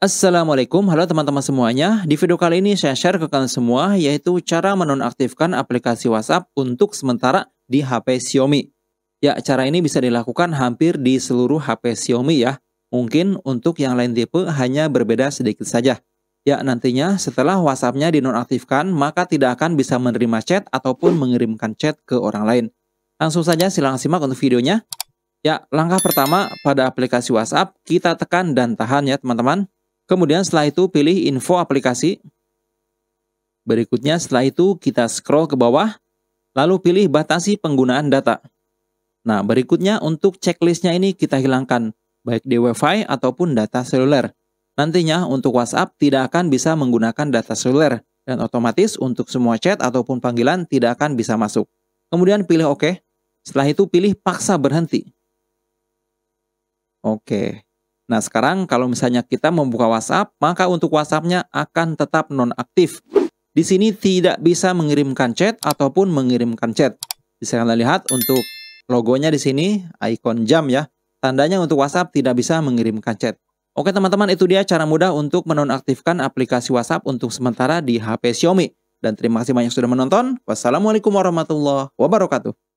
Assalamualaikum, halo teman-teman semuanya. Di video kali ini saya share ke kalian semua yaitu cara menonaktifkan aplikasi WhatsApp untuk sementara di HP Xiaomi. Ya, cara ini bisa dilakukan hampir di seluruh HP Xiaomi ya. Mungkin untuk yang lain tipe hanya berbeda sedikit saja. Ya, nantinya setelah WhatsApp-nya dinonaktifkan, maka tidak akan bisa menerima chat ataupun mengirimkan chat ke orang lain. Langsung saja silang simak untuk videonya. Ya, langkah pertama pada aplikasi WhatsApp, kita tekan dan tahan ya teman-teman. Kemudian setelah itu pilih info aplikasi. Berikutnya setelah itu kita scroll ke bawah, lalu pilih batasi penggunaan data. Nah, berikutnya untuk checklistnya ini kita hilangkan, baik di wifi ataupun data seluler. Nantinya untuk WhatsApp tidak akan bisa menggunakan data seluler, dan otomatis untuk semua chat ataupun panggilan tidak akan bisa masuk. Kemudian pilih OK. Setelah itu pilih paksa berhenti. Oke. Okay. Nah sekarang kalau misalnya kita membuka WhatsApp, maka untuk WhatsAppnya akan tetap nonaktif. Di sini tidak bisa mengirimkan chat ataupun mengirimkan chat. Bisa kalian lihat untuk logonya di sini, ikon jam ya. Tandanya untuk WhatsApp tidak bisa mengirimkan chat. Oke teman-teman, itu dia cara mudah untuk menonaktifkan aplikasi WhatsApp untuk sementara di HP Xiaomi. Dan terima kasih banyak sudah menonton. Wassalamualaikum warahmatullahi wabarakatuh.